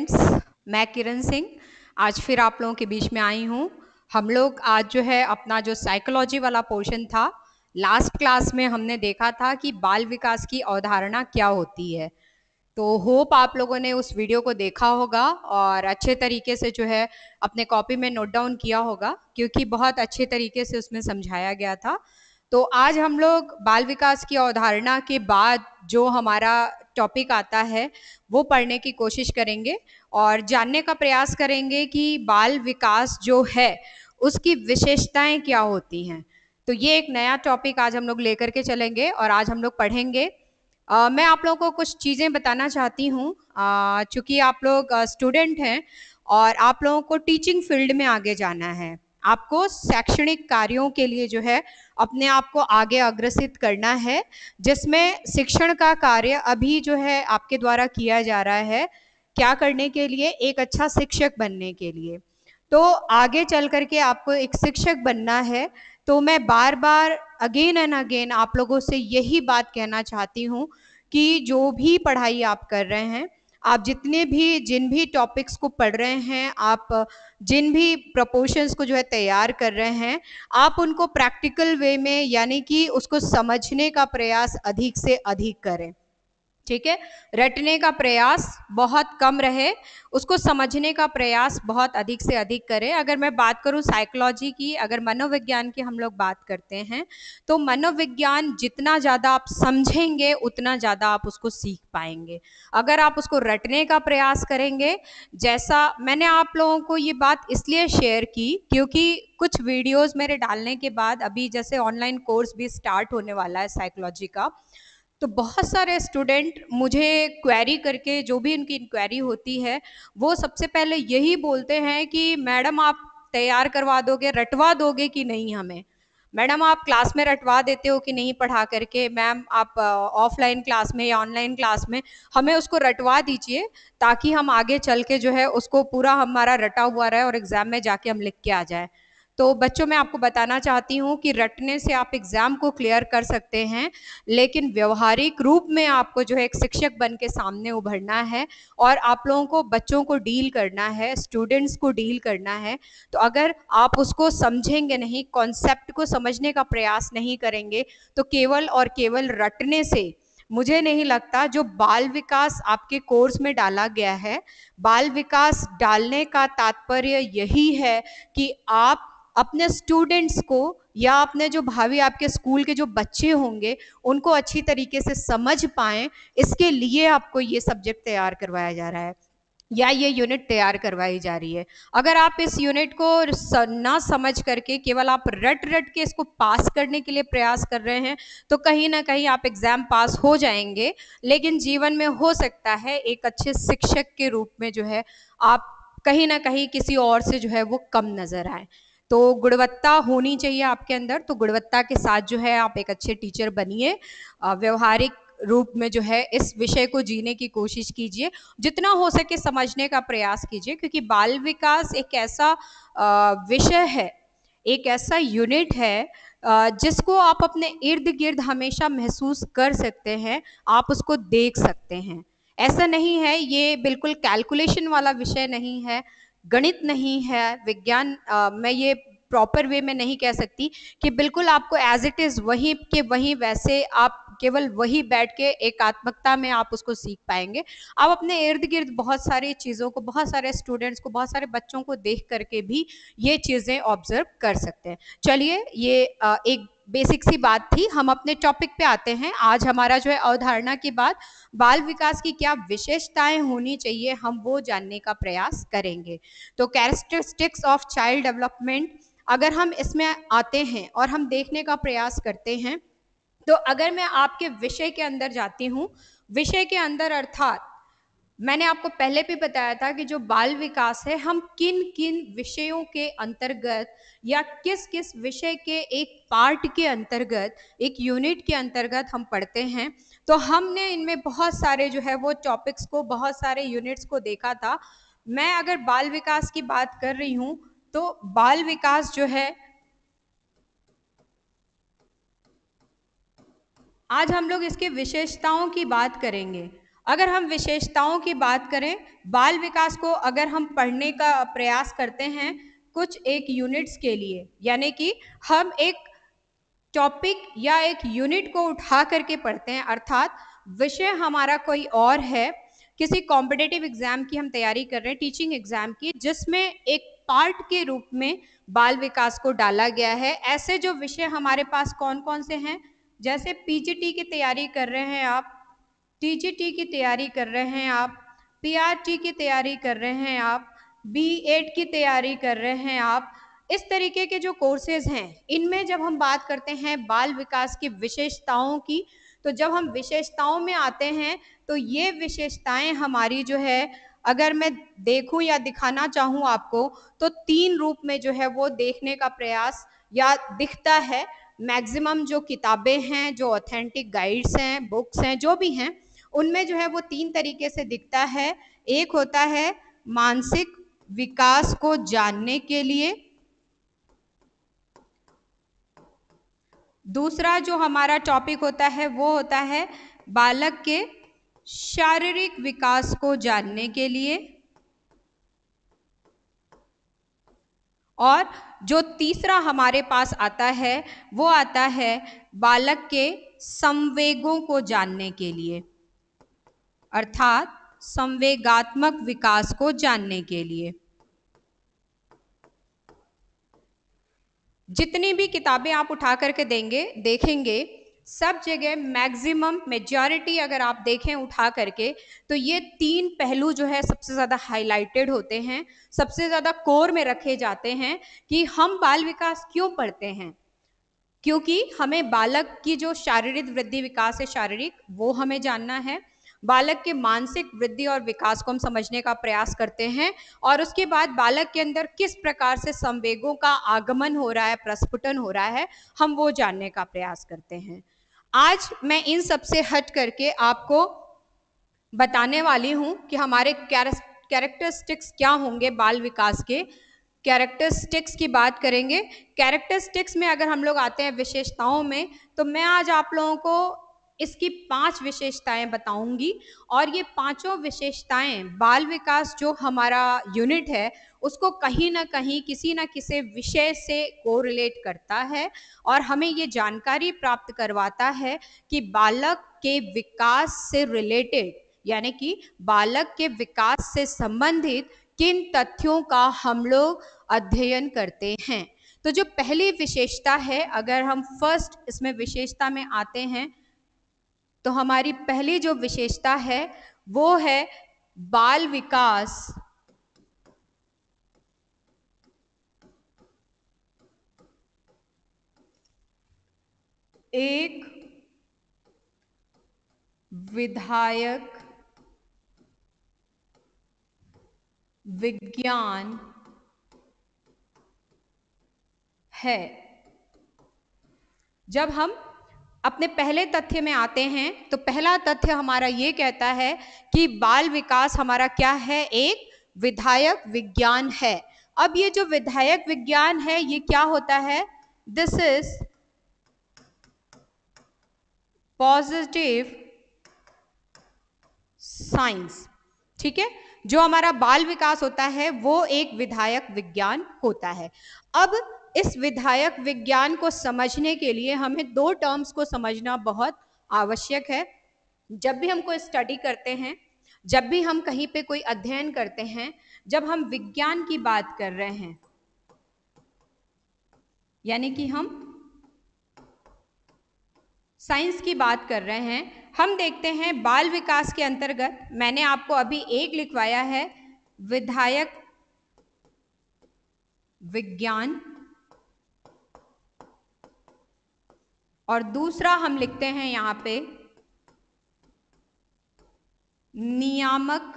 मैं किरण सिंह आज फिर आप लोगों के बीच में आई हूँ हम लोग आज जो है अपना जो साइकोलॉजी वाला पोर्शन था लास्ट क्लास में हमने देखा था कि बाल विकास की अवधारणा क्या होती है तो होप आप लोगों ने उस वीडियो को देखा होगा और अच्छे तरीके से जो है अपने कॉपी में नोट डाउन किया होगा क्योंकि बहुत अच्छे तरीके से उसमें समझाया गया था तो आज हम लोग बाल विकास की अवधारणा के बाद जो हमारा टॉपिक आता है वो पढ़ने की कोशिश करेंगे और जानने का प्रयास करेंगे कि बाल विकास जो है उसकी विशेषताएं क्या होती हैं तो ये एक नया टॉपिक आज हम लोग लेकर के चलेंगे और आज हम लोग पढ़ेंगे आ, मैं आप लोगों को कुछ चीज़ें बताना चाहती हूँ चूँकि आप लोग स्टूडेंट हैं और आप लोगों को टीचिंग फील्ड में आगे जाना है आपको शैक्षणिक कार्यों के लिए जो है अपने आप को आगे अग्रसित करना है जिसमें शिक्षण का कार्य अभी जो है आपके द्वारा किया जा रहा है क्या करने के लिए एक अच्छा शिक्षक बनने के लिए तो आगे चल करके आपको एक शिक्षक बनना है तो मैं बार बार अगेन एंड अगेन आप लोगों से यही बात कहना चाहती हूँ कि जो भी पढ़ाई आप कर रहे हैं आप जितने भी जिन भी टॉपिक्स को पढ़ रहे हैं आप जिन भी प्रपोशंस को जो है तैयार कर रहे हैं आप उनको प्रैक्टिकल वे में यानी कि उसको समझने का प्रयास अधिक से अधिक करें ठीक है रटने का प्रयास बहुत कम रहे उसको समझने का प्रयास बहुत अधिक से अधिक करें अगर मैं बात करूं साइकोलॉजी की अगर मनोविज्ञान की हम लोग बात करते हैं तो मनोविज्ञान जितना ज़्यादा आप समझेंगे उतना ज़्यादा आप उसको सीख पाएंगे अगर आप उसको रटने का प्रयास करेंगे जैसा मैंने आप लोगों को ये बात इसलिए शेयर की क्योंकि कुछ वीडियोज़ मेरे डालने के बाद अभी जैसे ऑनलाइन कोर्स भी स्टार्ट होने वाला है साइकोलॉजी का तो बहुत सारे स्टूडेंट मुझे क्वेरी करके जो भी उनकी इंक्वायरी होती है वो सबसे पहले यही बोलते हैं कि मैडम आप तैयार करवा दोगे रटवा दोगे कि नहीं हमें मैडम आप क्लास में रटवा देते हो कि नहीं पढ़ा करके मैम आप ऑफलाइन क्लास में या ऑनलाइन क्लास में हमें उसको रटवा दीजिए ताकि हम आगे चल के जो है उसको पूरा हमारा रटा हुआ रहे और एग्जाम में जाके हम लिख के आ जाए तो बच्चों मैं आपको बताना चाहती हूँ कि रटने से आप एग्ज़ाम को क्लियर कर सकते हैं लेकिन व्यवहारिक रूप में आपको जो है एक शिक्षक बन के सामने उभरना है और आप लोगों को बच्चों को डील करना है स्टूडेंट्स को डील करना है तो अगर आप उसको समझेंगे नहीं कॉन्सेप्ट को समझने का प्रयास नहीं करेंगे तो केवल और केवल रटने से मुझे नहीं लगता जो बाल विकास आपके कोर्स में डाला गया है बाल विकास डालने का तात्पर्य यही है कि आप अपने स्टूडेंट्स को या अपने जो भावी आपके स्कूल के जो बच्चे होंगे उनको अच्छी तरीके से समझ पाए इसके लिए आपको ये सब्जेक्ट तैयार करवाया जा रहा है या ये यूनिट तैयार करवाई जा रही है अगर आप इस यूनिट को ना समझ करके केवल आप रट रट के इसको पास करने के लिए प्रयास कर रहे हैं तो कहीं ना कहीं आप एग्जाम पास हो जाएंगे लेकिन जीवन में हो सकता है एक अच्छे शिक्षक के रूप में जो है आप कहीं ना कहीं किसी और से जो है वो कम नजर आए तो गुणवत्ता होनी चाहिए आपके अंदर तो गुणवत्ता के साथ जो है आप एक अच्छे टीचर बनिए व्यवहारिक रूप में जो है इस विषय को जीने की कोशिश कीजिए जितना हो सके समझने का प्रयास कीजिए क्योंकि बाल विकास एक ऐसा विषय है एक ऐसा यूनिट है जिसको आप अपने इर्द गिर्द हमेशा महसूस कर सकते हैं आप उसको देख सकते हैं ऐसा नहीं है ये बिल्कुल कैलकुलेशन वाला विषय नहीं है गणित नहीं है विज्ञान मैं ये प्रॉपर वे में नहीं कह सकती कि बिल्कुल आपको एज इट इज वहीं के वहीं वैसे आप केवल वही बैठ के एकात्मकता में आप उसको सीख पाएंगे आप अपने इर्द गिर्द बहुत सारी चीज़ों को बहुत सारे स्टूडेंट्स को बहुत सारे बच्चों को देख करके भी ये चीज़ें ऑब्जर्व कर सकते हैं चलिए ये एक बेसिक सी बात थी हम अपने टॉपिक पे आते हैं आज हमारा जो है अवधारणा की बात बाल विकास की क्या विशेषताएं होनी चाहिए हम वो जानने का प्रयास करेंगे तो कैरेक्टरिस्टिक्स ऑफ चाइल्ड डेवलपमेंट अगर हम इसमें आते हैं और हम देखने का प्रयास करते हैं तो अगर मैं आपके विषय के अंदर जाती हूँ विषय के अंदर अर्थात मैंने आपको पहले भी बताया था कि जो बाल विकास है हम किन किन विषयों के अंतर्गत या किस किस विषय के एक पार्ट के अंतर्गत एक यूनिट के अंतर्गत हम पढ़ते हैं तो हमने इनमें बहुत सारे जो है वो टॉपिक्स को बहुत सारे यूनिट्स को देखा था मैं अगर बाल विकास की बात कर रही हूँ तो बाल विकास जो है आज हम लोग इसके विशेषताओं की बात करेंगे अगर हम विशेषताओं की बात करें बाल विकास को अगर हम पढ़ने का प्रयास करते हैं कुछ एक यूनिट्स के लिए यानी कि हम एक टॉपिक या एक यूनिट को उठा करके पढ़ते हैं अर्थात विषय हमारा कोई और है किसी कॉम्पिटेटिव एग्जाम की हम तैयारी कर रहे हैं टीचिंग एग्जाम की जिसमें एक पार्ट के रूप में बाल विकास को डाला गया है ऐसे जो विषय हमारे पास कौन कौन से हैं जैसे पीजीटी की तैयारी कर रहे हैं आप टीजीटी की तैयारी कर रहे हैं आप पीआरटी की तैयारी कर रहे हैं आप बीएड की तैयारी कर रहे हैं आप इस तरीके के जो कोर्सेज हैं इनमें जब हम बात करते हैं बाल विकास की विशेषताओं की तो जब हम विशेषताओं में आते हैं तो ये विशेषताएं हमारी जो है अगर मैं देखूं या दिखाना चाहूं आपको तो तीन रूप में जो है वो देखने का प्रयास या दिखता है मैक्सिमम जो किताबें हैं जो ऑथेंटिक गाइड्स हैं बुक्स हैं जो भी हैं उनमें जो है वो तीन तरीके से दिखता है एक होता है मानसिक विकास को जानने के लिए दूसरा जो हमारा टॉपिक होता है वो होता है बालक के शारीरिक विकास को जानने के लिए और जो तीसरा हमारे पास आता है वो आता है बालक के संवेगों को जानने के लिए अर्थात संवेगात्मक विकास को जानने के लिए जितनी भी किताबें आप उठा करके देंगे देखेंगे सब जगह मैक्सिमम मेजॉरिटी अगर आप देखें उठा करके तो ये तीन पहलू जो है सबसे ज़्यादा हाईलाइटेड होते हैं सबसे ज़्यादा कोर में रखे जाते हैं कि हम बाल विकास क्यों पढ़ते हैं क्योंकि हमें बालक की जो शारीरिक वृद्धि विकास है शारीरिक वो हमें जानना है बालक के मानसिक वृद्धि और विकास को हम समझने का प्रयास करते हैं और उसके बाद बालक के अंदर किस प्रकार से संवेगों का आगमन हो रहा है प्रस्फुटन हो रहा है हम वो जानने का प्रयास करते हैं आज मैं इन सब से हट करके आपको बताने वाली हूँ कि हमारे कैरेक्टरिस्टिक्स क्या होंगे बाल विकास के कैरेक्टरिस्टिक्स की बात करेंगे कैरेक्टरिस्टिक्स में अगर हम लोग आते हैं विशेषताओं में तो मैं आज आप लोगों को इसकी पांच विशेषताएं बताऊंगी और ये पांचों विशेषताएं बाल विकास जो हमारा यूनिट है उसको कहीं ना कहीं किसी ना किसी विषय से कोरिलेट करता है और हमें ये जानकारी प्राप्त करवाता है कि बालक के विकास से रिलेटेड यानी कि बालक के विकास से संबंधित किन तथ्यों का हम लोग अध्ययन करते हैं तो जो पहली विशेषता है अगर हम फर्स्ट इसमें विशेषता में आते हैं तो हमारी पहली जो विशेषता है वो है बाल विकास एक विधायक विज्ञान है जब हम अपने पहले तथ्य में आते हैं तो पहला तथ्य हमारा ये कहता है कि बाल विकास हमारा क्या है एक विधायक विज्ञान है अब ये जो विधायक विज्ञान है ये क्या होता है दिस इज पॉजिटिव साइंस ठीक है जो हमारा बाल विकास होता है वो एक विधायक विज्ञान होता है अब इस विधायक विज्ञान को समझने के लिए हमें दो टर्म्स को समझना बहुत आवश्यक है जब भी हम कोई स्टडी करते हैं जब भी हम कहीं पे कोई अध्ययन करते हैं जब हम विज्ञान की बात कर रहे हैं यानी कि हम साइंस की बात कर रहे हैं हम देखते हैं बाल विकास के अंतर्गत मैंने आपको अभी एक लिखवाया है विधायक विज्ञान और दूसरा हम लिखते हैं यहाँ पे नियामक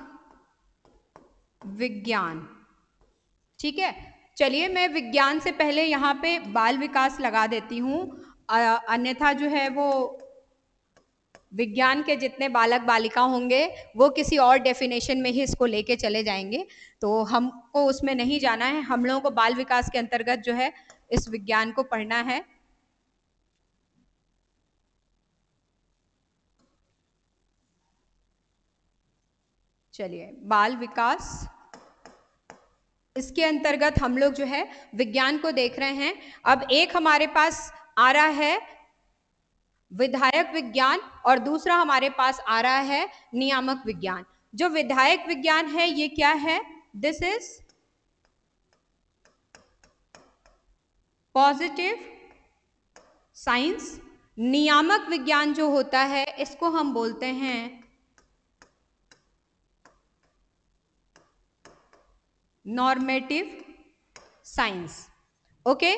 विज्ञान ठीक है चलिए मैं विज्ञान से पहले यहाँ पे बाल विकास लगा देती हूं अन्यथा जो है वो विज्ञान के जितने बालक बालिका होंगे वो किसी और डेफिनेशन में ही इसको लेके चले जाएंगे तो हमको उसमें नहीं जाना है हम लोगों को बाल विकास के अंतर्गत जो है इस विज्ञान को पढ़ना है चलिए बाल विकास इसके अंतर्गत हम लोग जो है विज्ञान को देख रहे हैं अब एक हमारे पास आ रहा है विधायक विज्ञान और दूसरा हमारे पास आ रहा है नियामक विज्ञान जो विधायक विज्ञान है ये क्या है दिस इज पॉजिटिव साइंस नियामक विज्ञान जो होता है इसको हम बोलते हैं नॉर्मेटिव साइंस ओके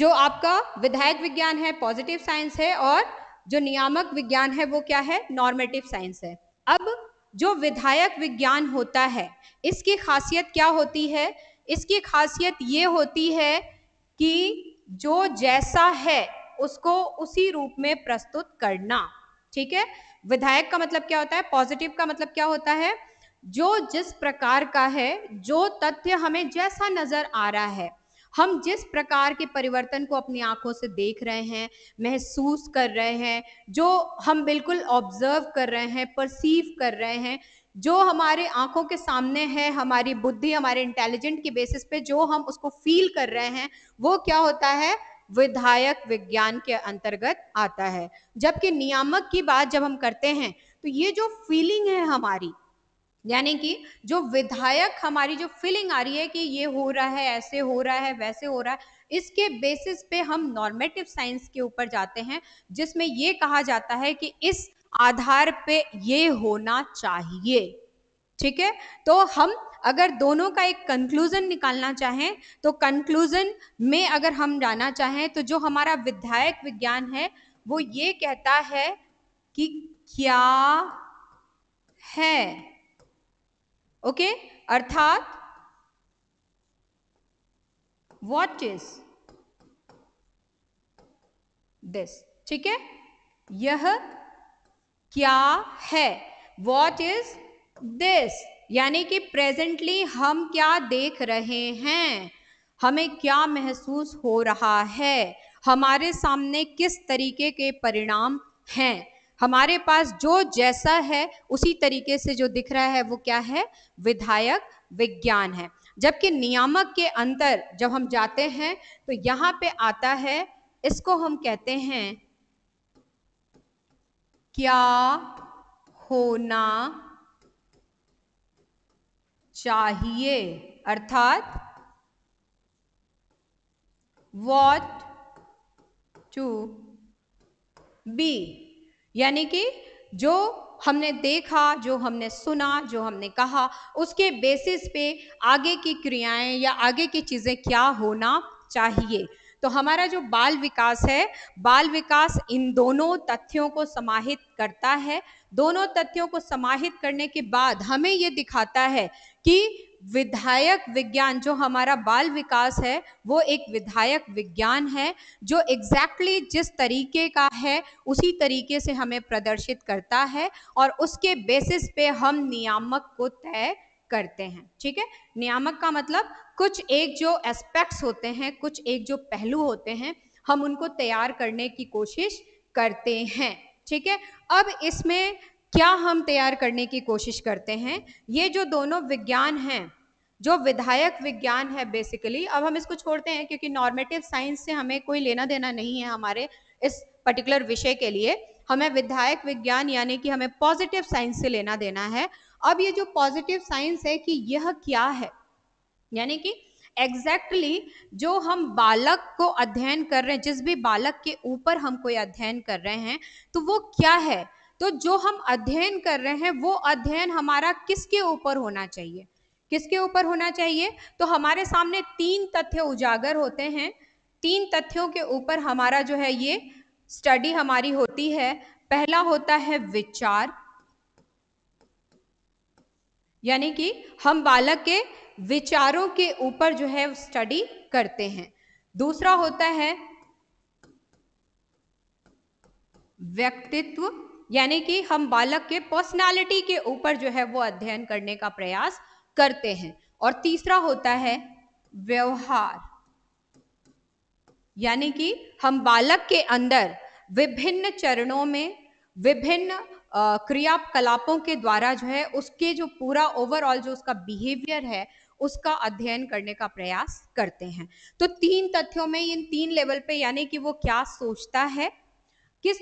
जो आपका विधायक विज्ञान है पॉजिटिव साइंस है और जो नियामक विज्ञान है वो क्या है नॉर्मेटिव साइंस है अब जो विधायक विज्ञान होता है इसकी खासियत क्या होती है इसकी खासियत ये होती है कि जो जैसा है उसको उसी रूप में प्रस्तुत करना ठीक है विधायक का मतलब क्या होता है पॉजिटिव का मतलब क्या होता है जो जिस प्रकार का है जो तथ्य हमें जैसा नजर आ रहा है हम जिस प्रकार के परिवर्तन को अपनी आंखों से देख रहे हैं महसूस कर रहे हैं जो हम बिल्कुल ऑब्जर्व कर रहे हैं परसीव कर रहे हैं जो हमारे आंखों के सामने है हमारी बुद्धि हमारे इंटेलिजेंट के बेसिस पे जो हम उसको फील कर रहे हैं वो क्या होता है विधायक विज्ञान के अंतर्गत आता है जबकि नियामक की बात जब हम करते हैं तो ये जो फीलिंग है हमारी यानी कि जो विधायक हमारी जो फीलिंग आ रही है कि ये हो रहा है ऐसे हो रहा है वैसे हो रहा है इसके बेसिस पे हम नॉर्मेटिव साइंस के ऊपर जाते हैं जिसमें ये कहा जाता है कि इस आधार पे ये होना चाहिए ठीक है तो हम अगर दोनों का एक कंक्लूजन निकालना चाहें तो कंक्लूजन में अगर हम जाना चाहें तो जो हमारा विधायक विज्ञान है वो ये कहता है कि क्या है ओके अर्थात वॉट इज दिस ठीक है यह क्या है वॉट इज दिस यानी कि प्रेजेंटली हम क्या देख रहे हैं हमें क्या महसूस हो रहा है हमारे सामने किस तरीके के परिणाम हैं हमारे पास जो जैसा है उसी तरीके से जो दिख रहा है वो क्या है विधायक विज्ञान है जबकि नियामक के अंतर जब हम जाते हैं तो यहां पे आता है इसको हम कहते हैं क्या होना चाहिए अर्थात वॉट टू बी यानी कि जो हमने देखा जो हमने सुना जो हमने कहा उसके बेसिस पे आगे की क्रियाएं या आगे की चीज़ें क्या होना चाहिए तो हमारा जो बाल विकास है बाल विकास इन दोनों तथ्यों को समाहित करता है दोनों तथ्यों को समाहित करने के बाद हमें ये दिखाता है कि विधायक विज्ञान जो हमारा बाल विकास है वो एक विधायक विज्ञान है जो एग्जैक्टली exactly जिस तरीके का है उसी तरीके से हमें प्रदर्शित करता है और उसके बेसिस पे हम नियामक को तय करते हैं ठीक है नियामक का मतलब कुछ एक जो एस्पेक्ट्स होते हैं कुछ एक जो पहलू होते हैं हम उनको तैयार करने की कोशिश करते हैं ठीक है अब इसमें क्या हम तैयार करने की कोशिश करते हैं ये जो दोनों विज्ञान हैं जो विधायक विज्ञान है बेसिकली अब हम इसको छोड़ते हैं क्योंकि नॉर्मेटिव साइंस से हमें कोई लेना देना नहीं है हमारे इस पर्टिकुलर विषय के लिए हमें विधायक विज्ञान यानी कि हमें पॉजिटिव साइंस से लेना देना है अब ये जो पॉजिटिव साइंस है कि यह क्या है यानी कि एग्जैक्टली exactly जो हम बालक को अध्ययन कर रहे हैं जिस भी बालक के ऊपर हम कोई अध्ययन कर रहे हैं तो वो क्या है तो जो हम अध्ययन कर रहे हैं वो अध्ययन हमारा किसके ऊपर होना चाहिए किसके ऊपर होना चाहिए तो हमारे सामने तीन तथ्य उजागर होते हैं तीन तथ्यों के ऊपर हमारा जो है ये स्टडी हमारी होती है पहला होता है विचार यानी कि हम बालक के विचारों के ऊपर जो है स्टडी करते हैं दूसरा होता है व्यक्तित्व यानी कि हम बालक के पर्सनालिटी के ऊपर जो है वो अध्ययन करने का प्रयास करते हैं और तीसरा होता है व्यवहार यानी कि हम बालक के अंदर विभिन्न चरणों में विभिन्न क्रियाकलापों के द्वारा जो है उसके जो पूरा ओवरऑल जो उसका बिहेवियर है उसका अध्ययन करने का प्रयास करते हैं तो तीन तथ्यों में इन तीन लेवल पे यानी कि वो क्या सोचता है किस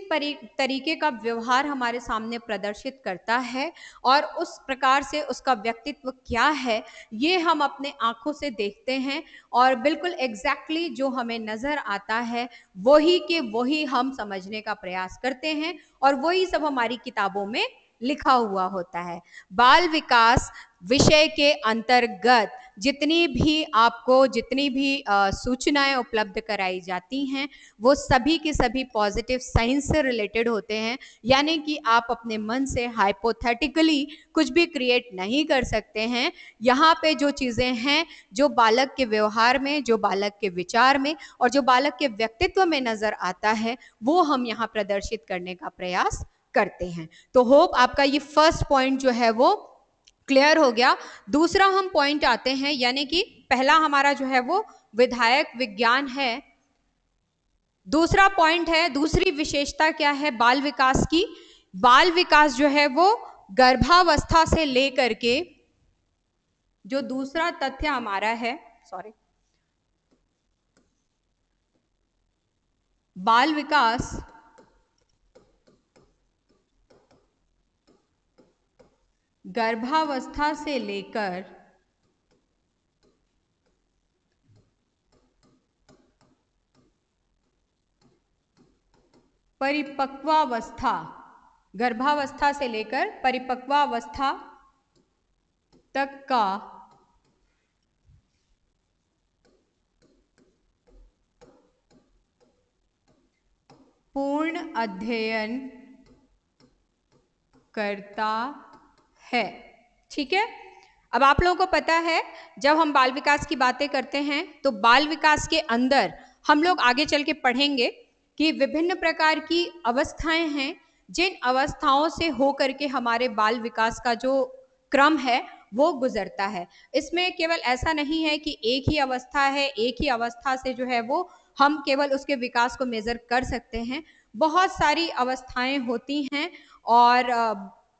तरीके का व्यवहार हमारे सामने प्रदर्शित करता है और उस प्रकार से उसका व्यक्तित्व क्या है ये हम अपने आँखों से देखते हैं और बिल्कुल एग्जैक्टली exactly जो हमें नज़र आता है वही के वही हम समझने का प्रयास करते हैं और वही सब हमारी किताबों में लिखा हुआ होता है बाल विकास विषय के अंतर्गत जितनी भी आपको जितनी भी सूचनाएं उपलब्ध कराई जाती हैं वो सभी के सभी पॉजिटिव साइंस से रिलेटेड होते हैं यानी कि आप अपने मन से हाइपोथेटिकली कुछ भी क्रिएट नहीं कर सकते हैं यहाँ पे जो चीज़ें हैं जो बालक के व्यवहार में जो बालक के विचार में और जो बालक के व्यक्तित्व में नज़र आता है वो हम यहाँ प्रदर्शित करने का प्रयास करते हैं तो होप आपका ये फर्स्ट पॉइंट जो है वो क्लियर हो गया दूसरा हम पॉइंट आते हैं यानी कि पहला हमारा जो है वो विधायक विज्ञान है दूसरा पॉइंट है दूसरी विशेषता क्या है बाल विकास की बाल विकास जो है वो गर्भावस्था से लेकर के जो दूसरा तथ्य हमारा है सॉरी बाल विकास गर्भावस्था से लेकर परिपक्वावस्था गर्भावस्था से लेकर परिपक्वावस्था तक का पूर्ण अध्ययन करता है ठीक है अब आप लोगों को पता है जब हम बाल विकास की बातें करते हैं तो बाल विकास के अंदर हम लोग आगे चल के पढ़ेंगे कि विभिन्न प्रकार की अवस्थाएं हैं जिन अवस्थाओं से हो करके हमारे बाल विकास का जो क्रम है वो गुजरता है इसमें केवल ऐसा नहीं है कि एक ही अवस्था है एक ही अवस्था से जो है वो हम केवल उसके विकास को मेज़र कर सकते हैं बहुत सारी अवस्थाएं होती हैं और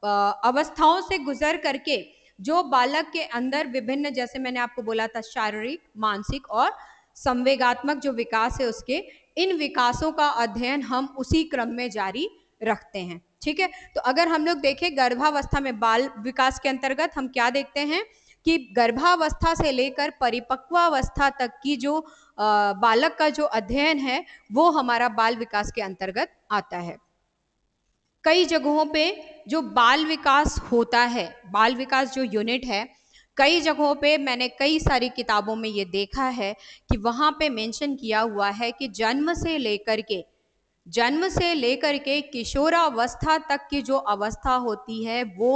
अवस्थाओं से गुजर करके जो बालक के अंदर विभिन्न जैसे मैंने आपको बोला था शारीरिक मानसिक और संवेगात्मक जो विकास है उसके इन विकासों का अध्ययन हम उसी क्रम में जारी रखते हैं ठीक है तो अगर हम लोग देखें गर्भावस्था में बाल विकास के अंतर्गत हम क्या देखते हैं कि गर्भावस्था से लेकर परिपक्वावस्था तक की जो आ, बालक का जो अध्ययन है वो हमारा बाल विकास के अंतर्गत आता है कई जगहों पे जो बाल विकास होता है बाल विकास जो यूनिट है कई जगहों पे मैंने कई सारी किताबों में ये देखा है कि वहाँ पे मेंशन किया हुआ है कि जन्म से लेकर के जन्म से लेकर के किशोरावस्था तक की जो अवस्था होती है वो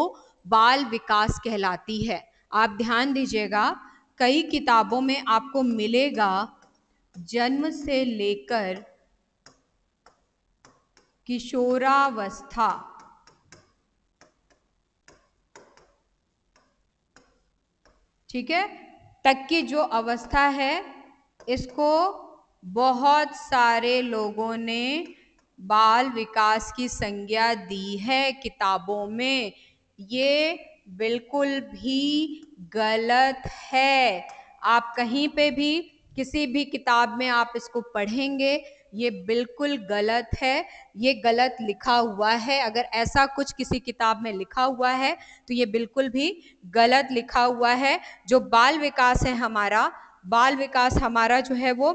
बाल विकास कहलाती है आप ध्यान दीजिएगा कई किताबों में आपको मिलेगा जन्म से लेकर किशोरावस्था ठीक है तक की जो अवस्था है इसको बहुत सारे लोगों ने बाल विकास की संज्ञा दी है किताबों में ये बिल्कुल भी गलत है आप कहीं पे भी किसी भी किताब में आप इसको पढ़ेंगे ये बिल्कुल गलत है ये गलत लिखा हुआ है अगर ऐसा कुछ किसी किताब में लिखा हुआ है तो ये बिल्कुल भी गलत लिखा हुआ है जो बाल विकास है हमारा बाल विकास हमारा जो है वो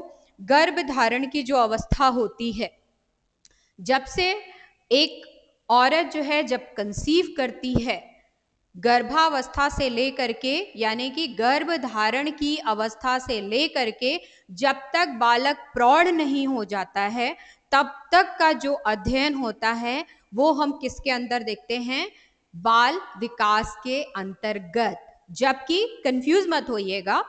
गर्भ धारण की जो अवस्था होती है जब से एक औरत जो है जब कंसीव करती है गर्भावस्था से लेकर के यानी कि गर्भ धारण की अवस्था से लेकर के जब तक बालक प्रौढ़ नहीं हो जाता है तब तक का जो अध्ययन होता है वो हम किसके अंदर देखते हैं बाल विकास के अंतर्गत जबकि कंफ्यूज मत होइएगा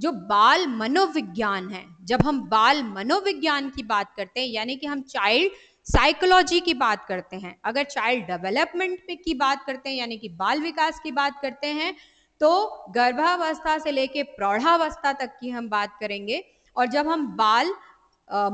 जो बाल मनोविज्ञान है जब हम बाल मनोविज्ञान की बात करते हैं यानी कि हम चाइल्ड साइकोलॉजी की बात करते हैं अगर चाइल्ड डेवलपमेंट पे की बात करते हैं यानी कि बाल विकास की बात करते हैं तो गर्भावस्था से लेके प्रौढ़ावस्था तक की हम बात करेंगे और जब हम बाल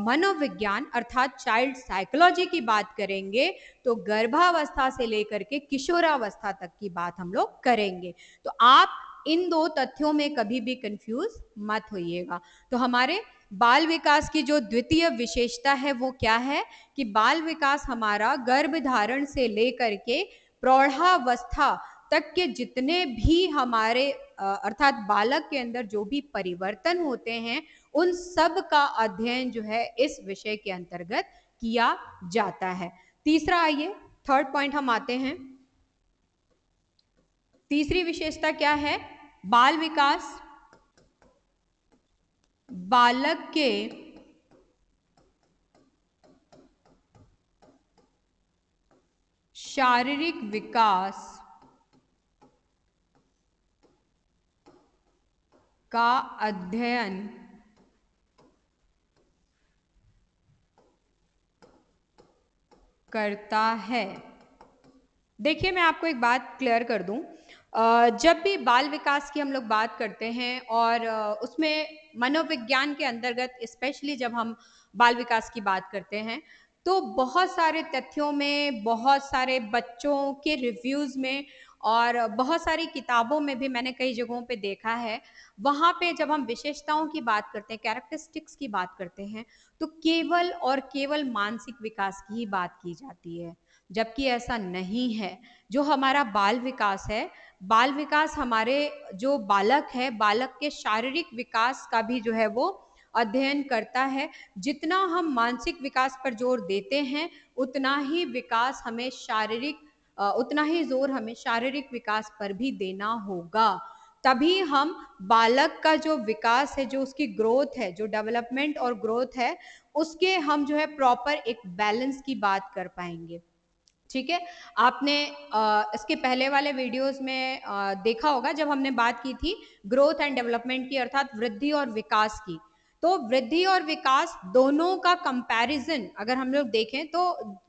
मनोविज्ञान अर्थात चाइल्ड साइकोलॉजी की बात करेंगे तो गर्भावस्था से लेकर के किशोरावस्था तक की बात हम लोग करेंगे तो आप इन दो तथ्यों में कभी भी कंफ्यूज मत होइएगा तो हमारे बाल विकास की जो द्वितीय विशेषता है वो क्या है कि बाल विकास हमारा गर्भधारण से लेकर के प्रौढ़ावस्था तक के जितने भी हमारे अर्थात बालक के अंदर जो भी परिवर्तन होते हैं उन सब का अध्ययन जो है इस विषय के अंतर्गत किया जाता है तीसरा आइए थर्ड पॉइंट हम आते हैं तीसरी विशेषता क्या है बाल विकास बालक के शारीरिक विकास का अध्ययन करता है देखिए मैं आपको एक बात क्लियर कर दूं जब भी बाल विकास की हम लोग बात करते हैं और उसमें मनोविज्ञान के अंतर्गत स्पेशली जब हम बाल विकास की बात करते हैं तो बहुत सारे तथ्यों में बहुत सारे बच्चों के रिव्यूज़ में और बहुत सारी किताबों में भी मैंने कई जगहों पे देखा है वहाँ पे जब हम विशेषताओं की बात करते हैं कैरेक्टरिस्टिक्स की बात करते हैं तो केवल और केवल मानसिक विकास की ही बात की जाती है जबकि ऐसा नहीं है जो हमारा बाल विकास है बाल विकास हमारे जो बालक है बालक के शारीरिक विकास का भी जो है वो अध्ययन करता है जितना हम मानसिक विकास पर जोर देते हैं उतना ही विकास हमें शारीरिक उतना ही जोर हमें शारीरिक विकास पर भी देना होगा तभी हम बालक का जो विकास है जो उसकी ग्रोथ है जो डेवलपमेंट और ग्रोथ है उसके हम जो है प्रॉपर एक बैलेंस की बात कर पाएंगे ठीक है आपने आ, इसके पहले वाले वीडियोस में आ, देखा होगा जब हमने बात की थी ग्रोथ एंड डेवलपमेंट की अर्थात वृद्धि और विकास की तो वृद्धि और विकास दोनों का कंपैरिजन अगर हम लोग देखें तो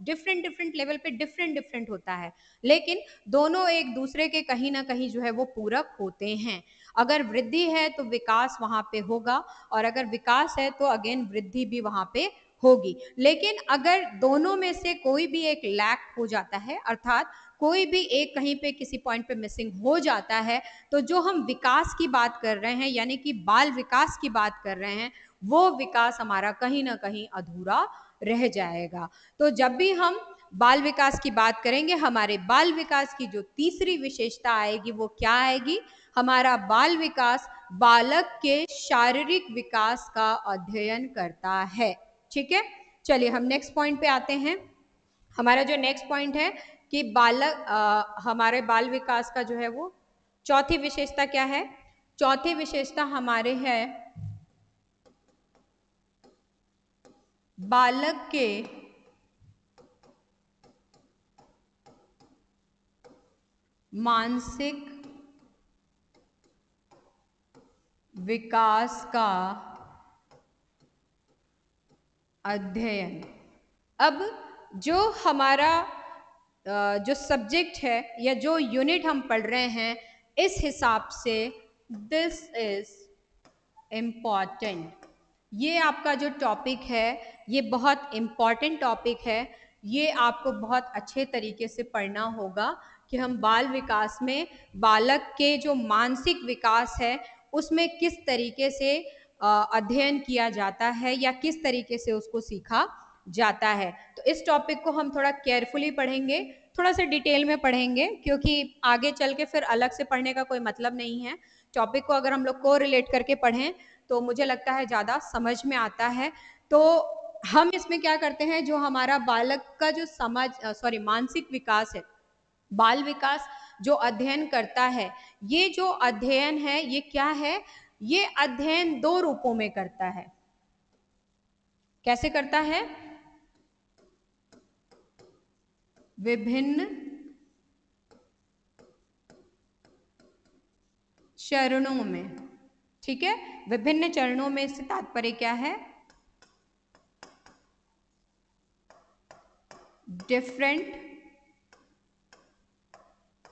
डिफरेंट डिफरेंट लेवल पे डिफरेंट डिफरेंट होता है लेकिन दोनों एक दूसरे के कहीं ना कहीं जो है वो पूरक होते हैं अगर वृद्धि है तो विकास वहां पे होगा और अगर विकास है तो अगेन वृद्धि भी वहां पे होगी लेकिन अगर दोनों में से कोई भी एक लैक हो जाता है अर्थात कोई भी एक कहीं पे किसी पॉइंट पे मिसिंग हो जाता है तो जो हम विकास की बात कर रहे हैं यानी कि बाल विकास की बात कर रहे हैं वो विकास हमारा कहीं ना कहीं अधूरा रह जाएगा तो जब भी हम बाल विकास की बात करेंगे हमारे बाल विकास की जो तीसरी विशेषता आएगी वो क्या आएगी हमारा बाल विकास बालक के शारीरिक विकास का अध्ययन करता है ठीक है चलिए हम नेक्स्ट पॉइंट पे आते हैं हमारा जो नेक्स्ट पॉइंट है कि बालक हमारे बाल विकास का जो है वो चौथी विशेषता क्या है चौथी विशेषता हमारे है बालक के मानसिक विकास का अध्ययन अब जो हमारा जो सब्जेक्ट है या जो यूनिट हम पढ़ रहे हैं इस हिसाब से दिस इज इम्पॉर्टेंट ये आपका जो टॉपिक है ये बहुत इम्पॉर्टेंट टॉपिक है ये आपको बहुत अच्छे तरीके से पढ़ना होगा कि हम बाल विकास में बालक के जो मानसिक विकास है उसमें किस तरीके से अध्ययन किया जाता है या किस तरीके से उसको सीखा जाता है तो इस टॉपिक को हम थोड़ा केयरफुली पढ़ेंगे थोड़ा सा डिटेल में पढ़ेंगे क्योंकि आगे चल के फिर अलग से पढ़ने का कोई मतलब नहीं है टॉपिक को अगर हम लोग को रिलेट करके पढ़ें तो मुझे लगता है ज़्यादा समझ में आता है तो हम इसमें क्या करते हैं जो हमारा बालक का जो समाज सॉरी मानसिक विकास है बाल विकास जो अध्ययन करता है ये जो अध्ययन है ये क्या है ये अध्ययन दो रूपों में करता है कैसे करता है विभिन्न चरणों में ठीक है विभिन्न चरणों में इससे तात्पर्य क्या है डिफरेंट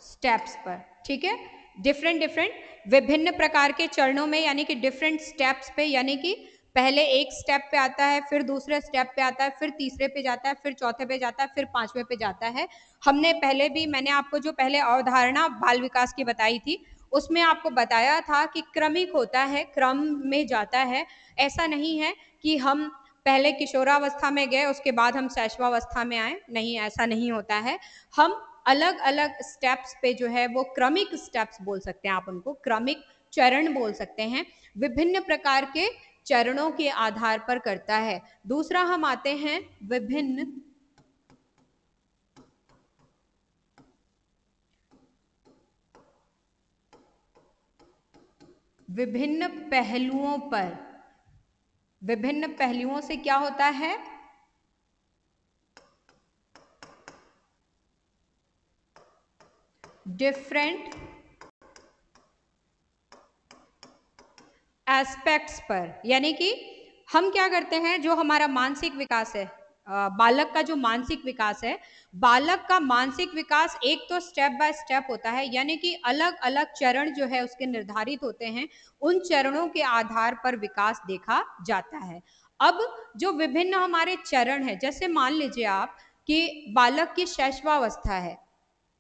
स्टेप्स पर ठीक है डिफरेंट डिफरेंट विभिन्न प्रकार के चरणों में यानी कि डिफरेंट स्टेप्स पे यानी कि पहले एक स्टेप पे आता है फिर दूसरे स्टेप पे आता है फिर तीसरे पे जाता है फिर चौथे पे जाता है फिर पांचवे पे जाता है हमने पहले भी मैंने आपको जो पहले अवधारणा बाल विकास की बताई थी उसमें आपको बताया था कि क्रमिक होता है क्रम में जाता है ऐसा नहीं है कि हम पहले किशोरावस्था में गए उसके बाद हम शैशवावस्था में आए नहीं ऐसा नहीं होता है हम अलग अलग स्टेप्स पे जो है वो क्रमिक स्टेप्स बोल सकते हैं आप उनको क्रमिक चरण बोल सकते हैं विभिन्न प्रकार के चरणों के आधार पर करता है दूसरा हम आते हैं विभिन्न विभिन्न पहलुओं पर विभिन्न पहलुओं से क्या होता है डिफरेंट एस्पेक्ट्स पर यानी कि हम क्या करते हैं जो हमारा मानसिक विकास है बालक का जो मानसिक विकास है बालक का मानसिक विकास एक तो स्टेप बाय स्टेप होता है यानी कि अलग अलग चरण जो है उसके निर्धारित होते हैं उन चरणों के आधार पर विकास देखा जाता है अब जो विभिन्न हमारे चरण है जैसे मान लीजिए आप कि बालक की शैशवावस्था है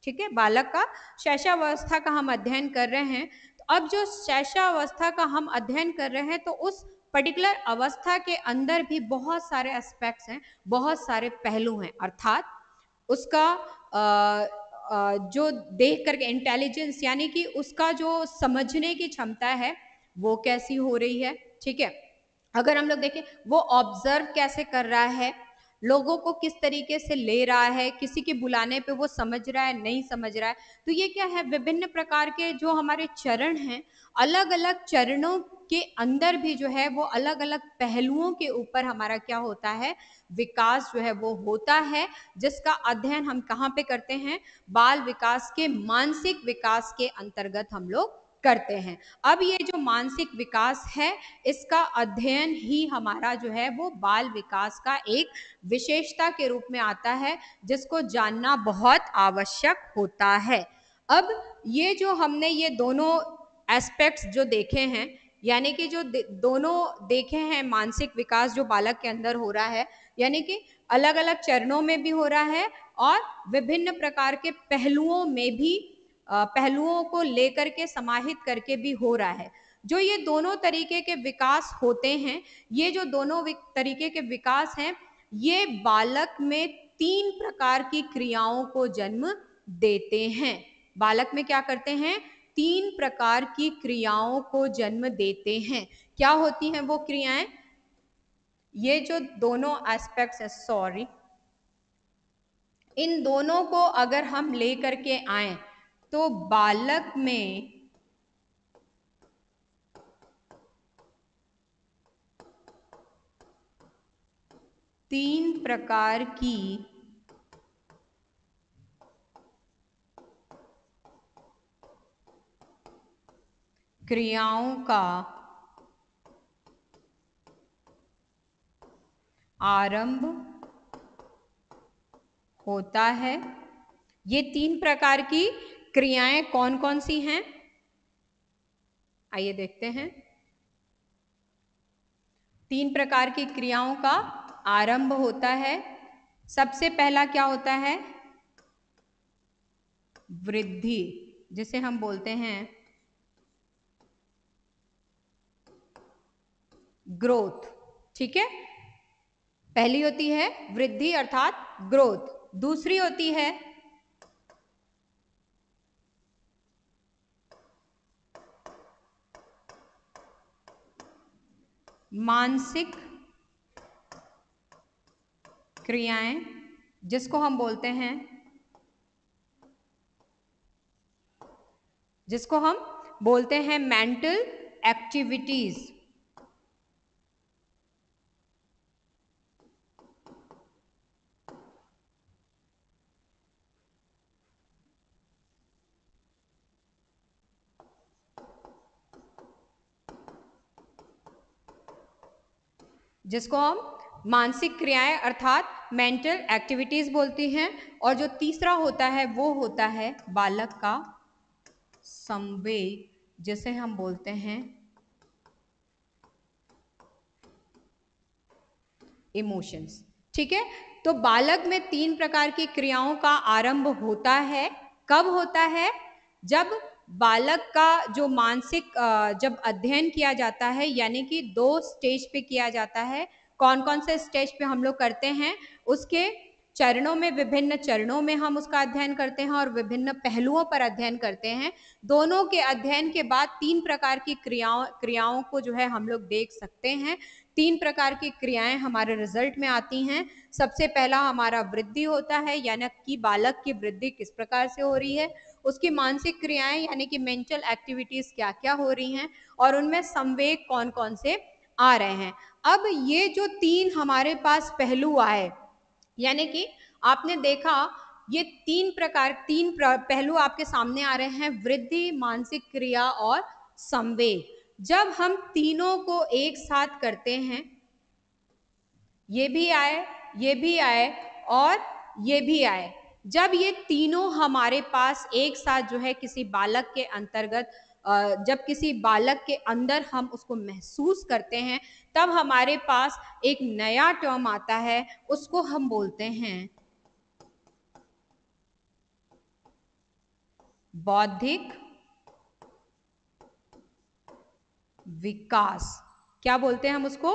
ठीक है बालक का शैशावस्था का हम अध्ययन कर रहे हैं तो अब जो शैशावस्था का हम अध्ययन कर रहे हैं तो उस पर्टिकुलर अवस्था के अंदर भी बहुत सारे एस्पेक्ट्स हैं बहुत सारे पहलू हैं अर्थात उसका आ, आ, जो देख करके इंटेलिजेंस यानी कि उसका जो समझने की क्षमता है वो कैसी हो रही है ठीक है अगर हम लोग देखें वो ऑब्जर्व कैसे कर रहा है लोगों को किस तरीके से ले रहा है किसी के बुलाने पे वो समझ रहा है नहीं समझ रहा है तो ये क्या है विभिन्न प्रकार के जो हमारे चरण हैं अलग अलग चरणों के अंदर भी जो है वो अलग अलग पहलुओं के ऊपर हमारा क्या होता है विकास जो है वो होता है जिसका अध्ययन हम कहाँ पे करते हैं बाल विकास के मानसिक विकास के अंतर्गत हम लोग करते हैं अब ये जो मानसिक विकास है इसका अध्ययन ही हमारा जो है वो बाल विकास का एक विशेषता के रूप में आता है जिसको जानना बहुत आवश्यक होता है अब ये जो हमने ये दोनों एस्पेक्ट्स जो देखे हैं यानी कि जो दे, दोनों देखे हैं मानसिक विकास जो बालक के अंदर हो रहा है यानी कि अलग अलग चरणों में भी हो रहा है और विभिन्न प्रकार के पहलुओं में भी पहलुओं को लेकर के समाहित करके भी हो रहा है जो ये दोनों तरीके के विकास होते हैं ये जो दोनों तरीके के विकास हैं ये बालक में तीन प्रकार की क्रियाओं को जन्म देते हैं बालक में क्या करते हैं तीन प्रकार की क्रियाओं को जन्म देते हैं क्या होती हैं वो क्रियाएं ये जो दोनों एस्पेक्ट्स है सॉरी इन दोनों को अगर हम लेकर के आए तो बालक में तीन प्रकार की क्रियाओं का आरंभ होता है ये तीन प्रकार की क्रियाएं कौन कौन सी हैं आइए देखते हैं तीन प्रकार की क्रियाओं का आरंभ होता है सबसे पहला क्या होता है वृद्धि जिसे हम बोलते हैं ग्रोथ ठीक है पहली होती है वृद्धि अर्थात ग्रोथ दूसरी होती है मानसिक क्रियाएं जिसको हम बोलते हैं जिसको हम बोलते हैं मेंटल एक्टिविटीज़ जिसको हम मानसिक क्रियाएं अर्थात मेंटल एक्टिविटीज बोलती हैं और जो तीसरा होता है वो होता है बालक का संवेग जिसे हम बोलते हैं इमोशंस ठीक है तो बालक में तीन प्रकार की क्रियाओं का आरंभ होता है कब होता है जब बालक का जो मानसिक जब अध्ययन किया जाता है यानी कि दो स्टेज पे किया जाता है कौन कौन से स्टेज पे हम लोग करते हैं उसके चरणों में विभिन्न चरणों में हम उसका अध्ययन करते हैं और विभिन्न पहलुओं पर अध्ययन करते हैं दोनों के अध्ययन के बाद तीन प्रकार की क्रियाओं क्रियाओं को जो है हम लोग देख सकते हैं तीन प्रकार की क्रियाएं हमारे रिजल्ट में आती हैं सबसे पहला हमारा वृद्धि होता है यानी कि बालक की वृद्धि किस प्रकार से हो रही है उसकी मानसिक क्रियाएं यानी कि मेंटल एक्टिविटीज क्या क्या हो रही हैं और उनमें संवेग कौन कौन से आ रहे हैं अब ये जो तीन हमारे पास पहलू आए यानी कि आपने देखा ये तीन प्रकार तीन पहलू आपके सामने आ रहे हैं वृद्धि मानसिक क्रिया और संवेग जब हम तीनों को एक साथ करते हैं ये भी आए ये भी आए और ये भी आए जब ये तीनों हमारे पास एक साथ जो है किसी बालक के अंतर्गत जब किसी बालक के अंदर हम उसको महसूस करते हैं तब हमारे पास एक नया टर्म आता है उसको हम बोलते हैं बौद्धिक विकास क्या बोलते हैं हम उसको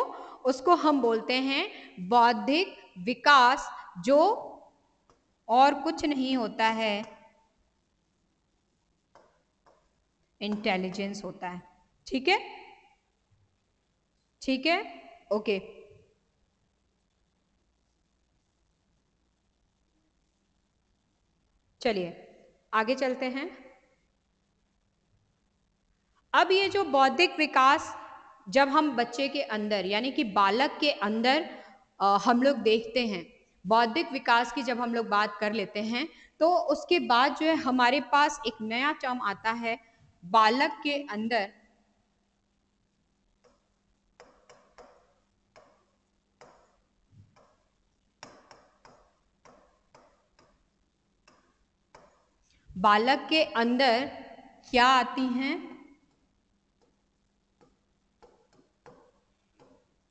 उसको हम बोलते हैं बौद्धिक विकास जो और कुछ नहीं होता है इंटेलिजेंस होता है ठीक है ठीक है ओके चलिए आगे चलते हैं अब ये जो बौद्धिक विकास जब हम बच्चे के अंदर यानी कि बालक के अंदर आ, हम लोग देखते हैं बौद्धिक विकास की जब हम लोग बात कर लेते हैं तो उसके बाद जो है हमारे पास एक नया टर्म आता है बालक के अंदर बालक के अंदर क्या आती हैं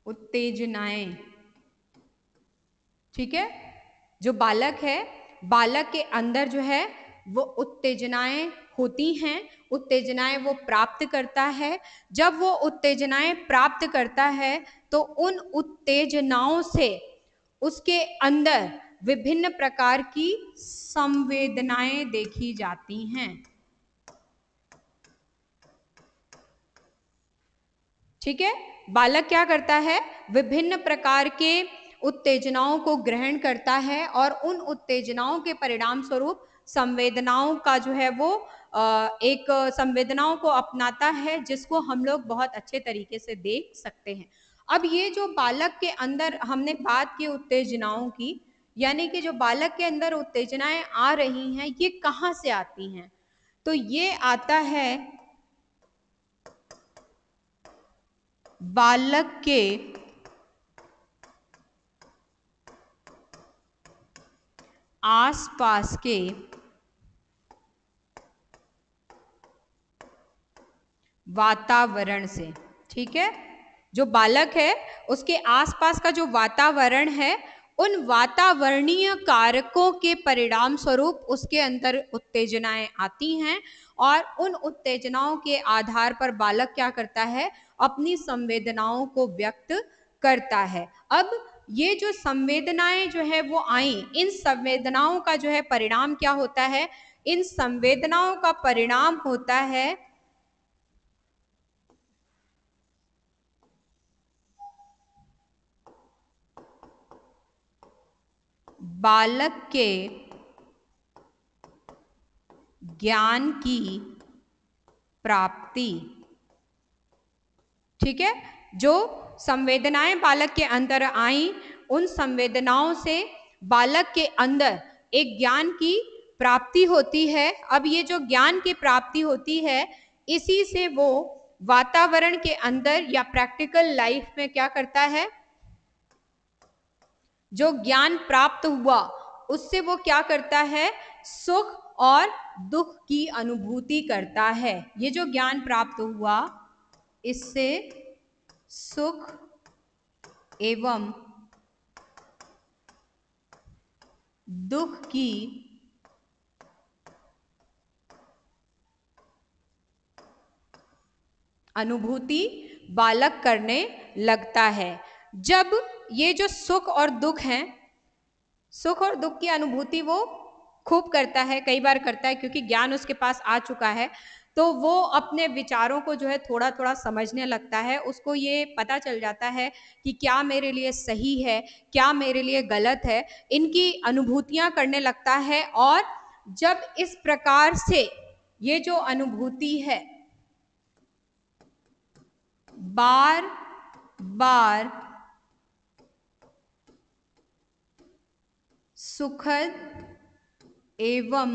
उत्तेजनाएं ठीक है जो बालक है बालक के अंदर जो है वो उत्तेजनाएं होती हैं उत्तेजनाएं वो प्राप्त करता है जब वो उत्तेजनाएं प्राप्त करता है तो उन उत्तेजनाओं से उसके अंदर विभिन्न प्रकार की संवेदनाएं देखी जाती हैं ठीक है बालक क्या करता है विभिन्न प्रकार के उत्तेजनाओं को ग्रहण करता है और उन उत्तेजनाओं के परिणाम स्वरूप संवेदनाओं का जो है वो एक संवेदनाओं को अपनाता है जिसको हम लोग बहुत अच्छे तरीके से देख सकते हैं अब ये जो बालक के अंदर हमने बात की उत्तेजनाओं की यानी कि जो बालक के अंदर उत्तेजनाएं आ रही हैं ये कहाँ से आती हैं तो ये आता है बालक के आसपास के वातावरण से ठीक है जो बालक है उसके आसपास का जो वातावरण है उन वातावरणीय कारकों के परिणाम स्वरूप उसके अंदर उत्तेजनाएं आती हैं और उन उत्तेजनाओं के आधार पर बालक क्या करता है अपनी संवेदनाओं को व्यक्त करता है अब ये जो संवेदनाएं जो है वो आई इन संवेदनाओं का जो है परिणाम क्या होता है इन संवेदनाओं का परिणाम होता है बालक के ज्ञान की प्राप्ति ठीक है जो संवेदनाएं बालक के अंदर आई उन संवेदनाओं से बालक के अंदर एक ज्ञान की प्राप्ति होती है अब ये जो ज्ञान की प्राप्ति होती है इसी से वो वातावरण के अंदर या प्रैक्टिकल लाइफ में क्या करता है जो ज्ञान प्राप्त हुआ उससे वो क्या करता है सुख और दुख की अनुभूति करता है ये जो ज्ञान प्राप्त हुआ इससे सुख एवं दुख की अनुभूति बालक करने लगता है जब ये जो सुख और दुख हैं सुख और दुख की अनुभूति वो खूब करता है कई बार करता है क्योंकि ज्ञान उसके पास आ चुका है तो वो अपने विचारों को जो है थोड़ा थोड़ा समझने लगता है उसको ये पता चल जाता है कि क्या मेरे लिए सही है क्या मेरे लिए गलत है इनकी अनुभूतियाँ करने लगता है और जब इस प्रकार से ये जो अनुभूति है बार बार सुखद एवं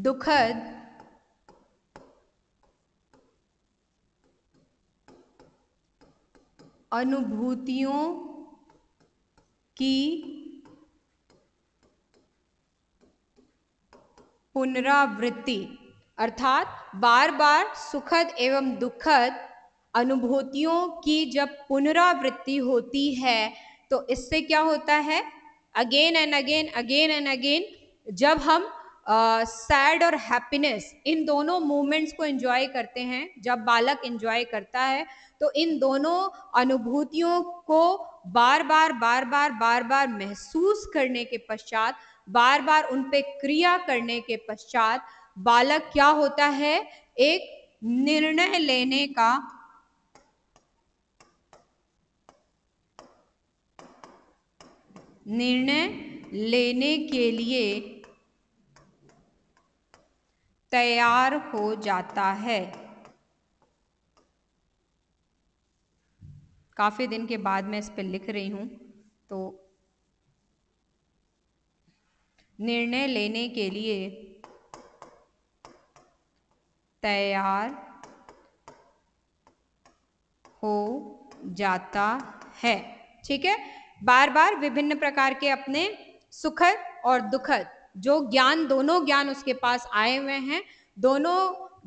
दुखद अनुभूतियों की पुनरावृत्ति अर्थात बार बार सुखद एवं दुखद अनुभूतियों की जब पुनरावृत्ति होती है तो इससे क्या होता है again and again again and again जब हम सैड और हैप्पीनेस इन दोनों मोमेंट्स को एंजॉय करते हैं जब बालक एंजॉय करता है तो इन दोनों अनुभूतियों को बार बार बार बार बार बार महसूस करने के पश्चात बार बार उन पर क्रिया करने के पश्चात बालक क्या होता है एक निर्णय लेने का निर्णय लेने के लिए तैयार हो जाता है काफ़ी दिन के बाद मैं इस पर लिख रही हूं तो निर्णय लेने के लिए तैयार हो जाता है ठीक है बार बार विभिन्न प्रकार के अपने सुखद और दुखद जो ज्ञान दोनों ज्ञान उसके पास आए हुए हैं दोनों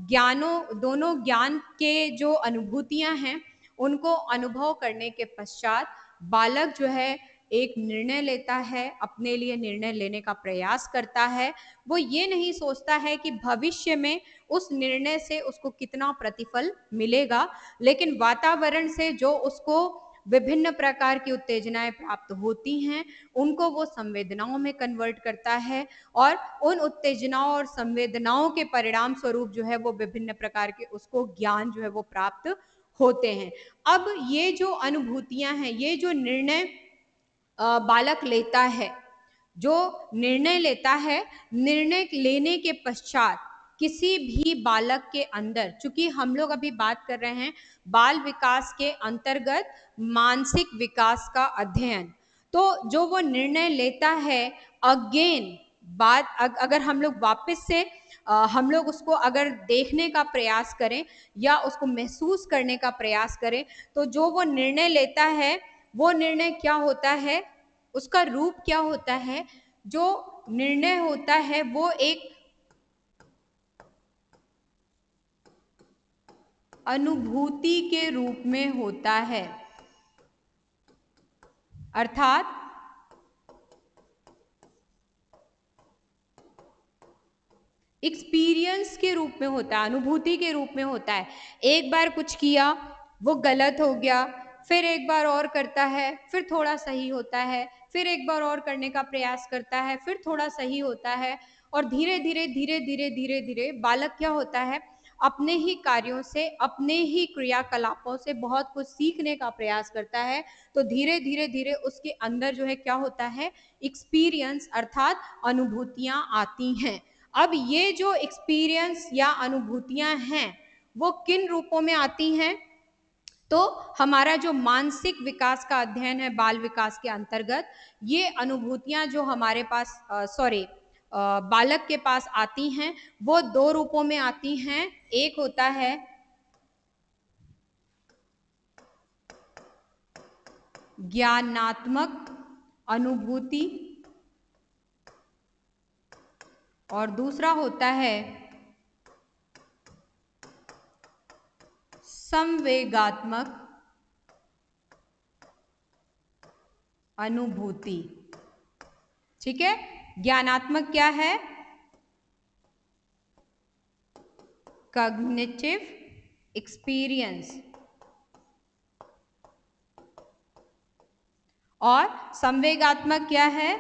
ज्ञानों दोनों ज्ञान के जो अनुभूतियां हैं उनको अनुभव करने के पश्चात बालक जो है एक निर्णय लेता है अपने लिए निर्णय लेने का प्रयास करता है वो ये नहीं सोचता है कि भविष्य में उस निर्णय से उसको कितना प्रतिफल मिलेगा लेकिन वातावरण से जो उसको विभिन्न प्रकार की उत्तेजनाएं प्राप्त होती हैं उनको वो संवेदनाओं में कन्वर्ट करता है और उन उत्तेजनाओं और संवेदनाओं के परिणाम स्वरूप जो है वो विभिन्न प्रकार के उसको ज्ञान जो है वो प्राप्त होते हैं अब ये जो अनुभूतियां हैं ये जो निर्णय बालक लेता है जो निर्णय लेता है निर्णय लेने के पश्चात किसी भी बालक के अंदर चूंकि हम लोग अभी बात कर रहे हैं बाल विकास के अंतर्गत मानसिक विकास का अध्ययन तो जो वो निर्णय लेता है अगेन बात अगर हम लोग वापस से आ, हम लोग उसको अगर देखने का प्रयास करें या उसको महसूस करने का प्रयास करें तो जो वो निर्णय लेता है वो निर्णय क्या होता है उसका रूप क्या होता है जो निर्णय होता है वो एक अनुभूति के रूप में होता है अर्थात एक्सपीरियंस के रूप में होता है अनुभूति के रूप में होता है एक बार कुछ किया वो गलत हो गया फिर एक बार और करता है फिर थोड़ा सही होता है फिर एक बार और करने का प्रयास करता है फिर थोड़ा सही होता है और धीरे धीरे धीरे धीरे धीरे धीरे बालक क्या होता है अपने ही कार्यों से अपने ही क्रियाकलापों से बहुत कुछ सीखने का प्रयास करता है तो धीरे धीरे धीरे उसके अंदर जो है क्या होता है एक्सपीरियंस अर्थात अनुभूतियाँ आती हैं अब ये जो एक्सपीरियंस या अनुभूतियाँ हैं वो किन रूपों में आती हैं तो हमारा जो मानसिक विकास का अध्ययन है बाल विकास के अंतर्गत ये अनुभूतियां जो हमारे पास सॉरी बालक के पास आती हैं वो दो रूपों में आती हैं एक होता है ज्ञानात्मक अनुभूति और दूसरा होता है संवेगात्मक अनुभूति ठीक है ज्ञानात्मक क्या है कग्निटिव एक्सपीरियंस और संवेगात्मक क्या है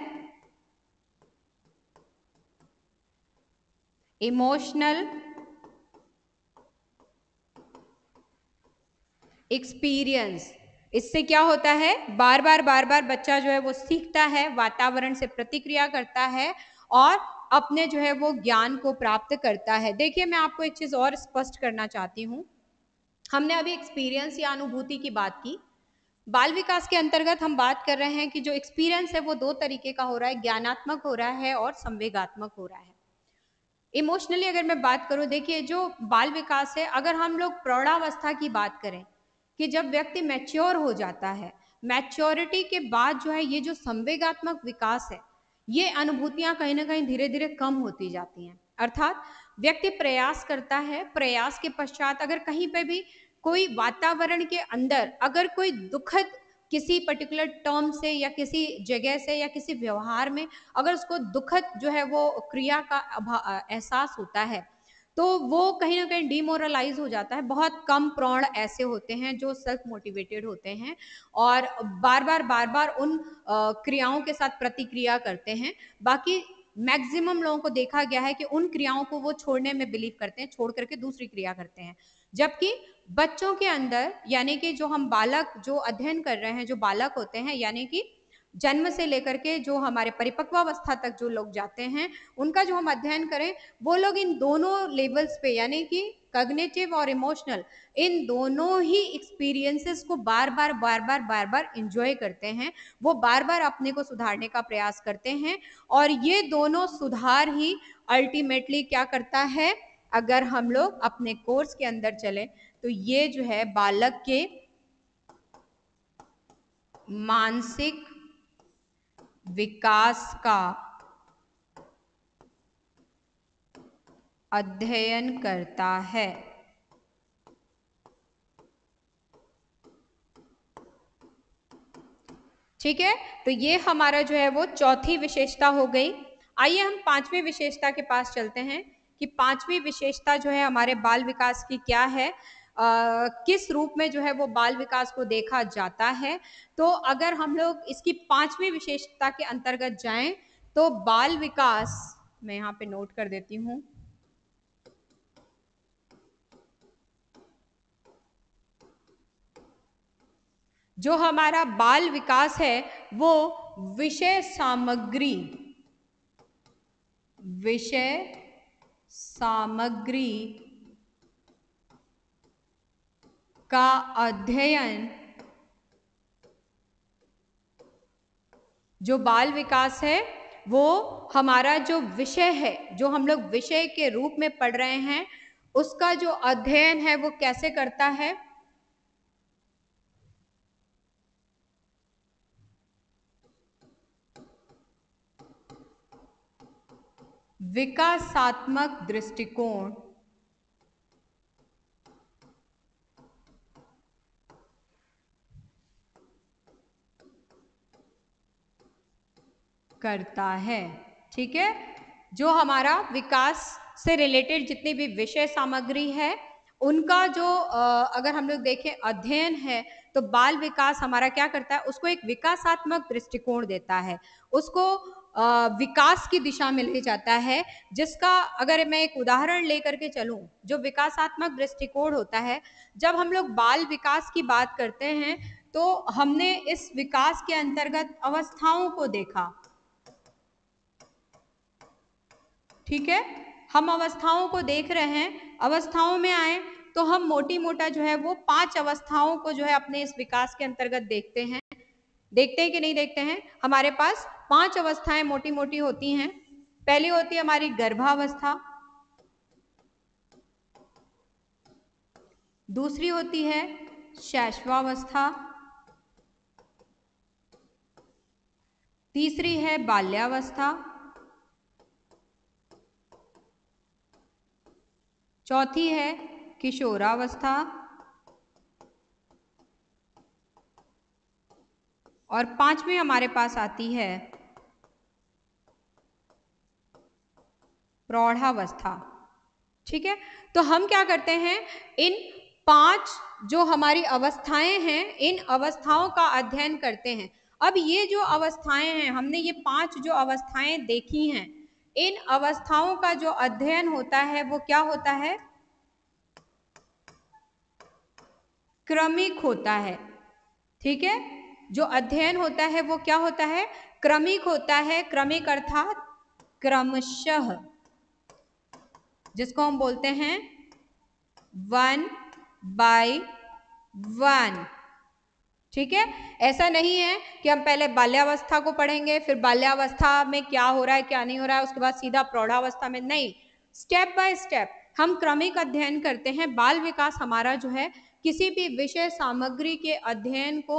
इमोशनल एक्सपीरियंस इससे क्या होता है बार बार बार बार बच्चा जो है वो सीखता है वातावरण से प्रतिक्रिया करता है और अपने जो है वो ज्ञान को प्राप्त करता है देखिए मैं आपको एक चीज़ और स्पष्ट करना चाहती हूँ हमने अभी एक्सपीरियंस या अनुभूति की बात की बाल विकास के अंतर्गत हम बात कर रहे हैं कि जो एक्सपीरियंस है वो दो तरीके का हो रहा है ज्ञानात्मक हो रहा है और संवेगात्मक हो रहा है इमोशनली अगर मैं बात करूं देखिए जो बाल विकास है अगर हम लोग प्रौढ़ावस्था की बात करें कि जब व्यक्ति मैच्योर हो जाता है मैच्योरिटी के बाद जो है ये जो संवेगात्मक विकास है ये अनुभूतियां कहीं ना कहीं धीरे धीरे कम होती जाती हैं अर्थात व्यक्ति प्रयास करता है प्रयास के पश्चात अगर कहीं पे भी कोई वातावरण के अंदर अगर कोई दुखद किसी पर्टिकुलर टर्म से या किसी जगह से या किसी व्यवहार में अगर उसको दुखद जो है वो क्रिया का एहसास होता है तो वो कहीं ना कहीं डीमोरलाइज हो जाता है बहुत कम प्रौढ़ ऐसे होते हैं जो सेल्फ मोटिवेटेड होते हैं और बार बार बार बार उन क्रियाओं के साथ प्रतिक्रिया करते हैं बाकी मैक्सिमम लोगों को देखा गया है कि उन क्रियाओं को वो छोड़ने में बिलीव करते हैं छोड़ करके दूसरी क्रिया करते हैं जबकि बच्चों के अंदर यानी कि जो हम बालक जो अध्ययन कर रहे हैं जो बालक होते हैं यानी कि जन्म से लेकर के जो हमारे परिपक्वावस्था तक जो लोग जाते हैं उनका जो हम अध्ययन करें वो लोग इन दोनों लेवल्स पे यानी कि कग्नेटिव और इमोशनल इन दोनों ही एक्सपीरियंसेस को बार बार बार बार बार बार इंजॉय करते हैं वो बार बार अपने को सुधारने का प्रयास करते हैं और ये दोनों सुधार ही अल्टीमेटली क्या करता है अगर हम लोग अपने कोर्स के अंदर चले तो ये जो है बालक के मानसिक विकास का अध्ययन करता है ठीक है तो ये हमारा जो है वो चौथी विशेषता हो गई आइए हम पांचवी विशेषता के पास चलते हैं कि पांचवी विशेषता जो है हमारे बाल विकास की क्या है आ, किस रूप में जो है वो बाल विकास को देखा जाता है तो अगर हम लोग इसकी पांचवी विशेषता के अंतर्गत जाएं तो बाल विकास मैं यहाँ पे नोट कर देती हूँ जो हमारा बाल विकास है वो विषय सामग्री विषय सामग्री का अध्ययन जो बाल विकास है वो हमारा जो विषय है जो हम लोग विषय के रूप में पढ़ रहे हैं उसका जो अध्ययन है वो कैसे करता है विकासात्मक दृष्टिकोण करता है ठीक है जो हमारा विकास से रिलेटेड जितनी भी विषय सामग्री है उनका जो अगर हम लोग देखें अध्ययन है तो बाल विकास हमारा क्या करता है उसको एक विकासात्मक दृष्टिकोण देता है उसको विकास की दिशा में ले जाता है जिसका अगर मैं एक उदाहरण लेकर के चलूं जो विकासात्मक दृष्टिकोण होता है जब हम लोग बाल विकास की बात करते हैं तो हमने इस विकास के अंतर्गत अवस्थाओं को देखा ठीक है हम अवस्थाओं को देख रहे हैं अवस्थाओं में आए तो हम मोटी मोटा जो है वो पांच अवस्थाओं को जो है अपने इस विकास के अंतर्गत देखते हैं देखते हैं कि नहीं देखते हैं हमारे पास पांच अवस्थाएं मोटी मोटी होती हैं पहली होती है हमारी गर्भावस्था दूसरी होती है शैश्वावस्था तीसरी है बाल्यावस्था चौथी है किशोरावस्था और पांचवी हमारे पास आती है प्रौढ़ावस्था ठीक है तो हम क्या करते हैं इन पांच जो हमारी अवस्थाएं हैं इन अवस्थाओं का अध्ययन करते हैं अब ये जो अवस्थाएं हैं हमने ये पांच जो अवस्थाएं देखी हैं इन अवस्थाओं का जो अध्ययन होता है वो क्या होता है क्रमिक होता है ठीक है जो अध्ययन होता है वो क्या होता है क्रमिक होता है क्रमिक अर्थात क्रमशः जिसको हम बोलते हैं वन बाय वन ठीक है ऐसा नहीं है कि हम पहले बाल्यावस्था को पढ़ेंगे फिर बाल्यावस्था में क्या हो रहा है क्या नहीं हो रहा है उसके बाद सीधा प्रौढ़ावस्था में नहीं स्टेप बाय स्टेप हम क्रमिक अध्ययन करते हैं बाल विकास हमारा जो है किसी भी विषय सामग्री के अध्ययन को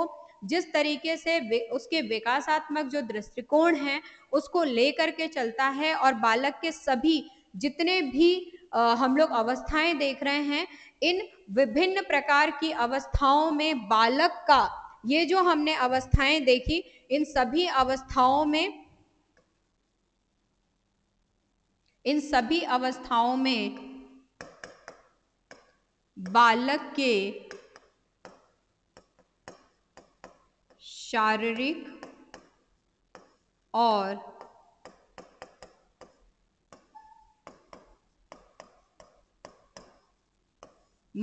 जिस तरीके से वे, उसके विकासात्मक जो दृष्टिकोण है उसको लेकर के चलता है और बालक के सभी जितने भी आ, हम लोग अवस्थाएं देख रहे हैं इन विभिन्न प्रकार की अवस्थाओं में बालक का ये जो हमने अवस्थाएं देखी इन सभी अवस्थाओं में इन सभी अवस्थाओं में बालक के शारीरिक और